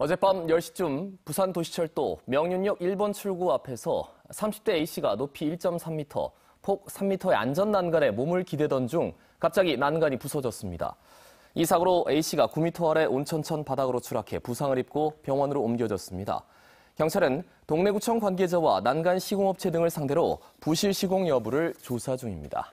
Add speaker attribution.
Speaker 1: 어젯밤 10시쯤 부산 도시철도 명륜역 1번 출구 앞에서 30대 A씨가 높이 1.3m, 폭 3m의 안전 난간에 몸을 기대던 중 갑자기 난간이 부서졌습니다. 이 사고로 A씨가 9m 아래 온천천 바닥으로 추락해 부상을 입고 병원으로 옮겨졌습니다. 경찰은 동래구청 관계자와 난간 시공업체 등을 상대로 부실 시공 여부를 조사 중입니다.